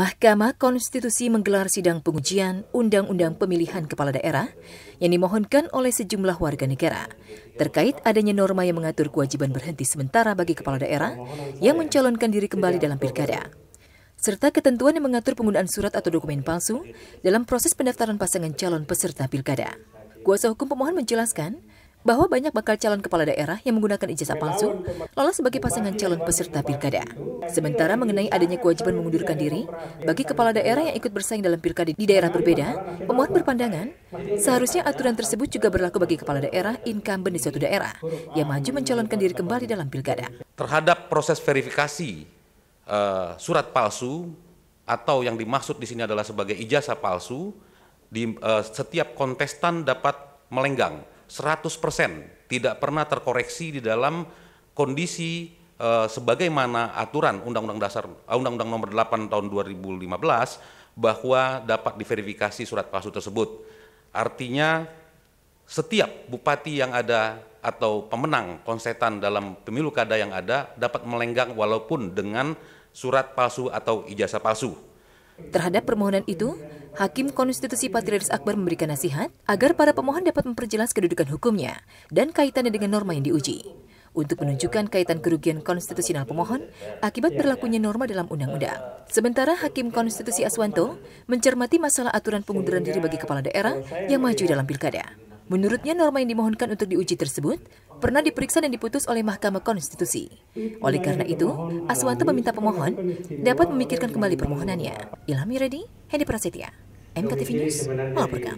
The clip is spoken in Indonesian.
Mahkamah Konstitusi menggelar sidang pengujian Undang-Undang Pemilihan Kepala Daerah yang dimohonkan oleh sejumlah warga negara terkait adanya norma yang mengatur kewajiban berhenti sementara bagi kepala daerah yang mencalonkan diri kembali dalam pilkada serta ketentuan yang mengatur penggunaan surat atau dokumen palsu dalam proses pendaftaran pasangan calon peserta pilkada. Kuasa hukum pemohon menjelaskan, bahwa banyak bakal calon kepala daerah yang menggunakan ijazah palsu lolos sebagai pasangan calon peserta pilkada. Sementara mengenai adanya kewajiban mengundurkan diri bagi kepala daerah yang ikut bersaing dalam pilkada di daerah berbeda, pemohon berpandangan seharusnya aturan tersebut juga berlaku bagi kepala daerah incumbent di suatu daerah yang maju mencalonkan diri kembali dalam pilkada. Terhadap proses verifikasi uh, surat palsu atau yang dimaksud di sini adalah sebagai ijazah palsu, di, uh, setiap kontestan dapat melenggang 100%, tidak pernah terkoreksi di dalam kondisi eh, sebagaimana aturan Undang-Undang Dasar eh, Undang-Undang Nomor 8 tahun 2015 bahwa dapat diverifikasi surat palsu tersebut. Artinya setiap bupati yang ada atau pemenang konsetan dalam pemilu kada yang ada dapat melenggang walaupun dengan surat palsu atau ijazah palsu. Terhadap permohonan itu, Hakim Konstitusi Patrialis Akbar memberikan nasihat agar para pemohon dapat memperjelas kedudukan hukumnya dan kaitannya dengan norma yang diuji. Untuk menunjukkan kaitan kerugian konstitusional pemohon akibat berlakunya norma dalam undang-undang. Sementara Hakim Konstitusi Aswanto mencermati masalah aturan pengunduran diri bagi kepala daerah yang maju dalam pilkada. Menurutnya, norma yang dimohonkan untuk diuji tersebut pernah diperiksa dan diputus oleh Mahkamah Konstitusi. Oleh karena itu, Aswanto meminta pemohon dapat memikirkan kembali permohonannya. Ilhami Reddy, Hendy Prasetya, MKTV News, melaporkan.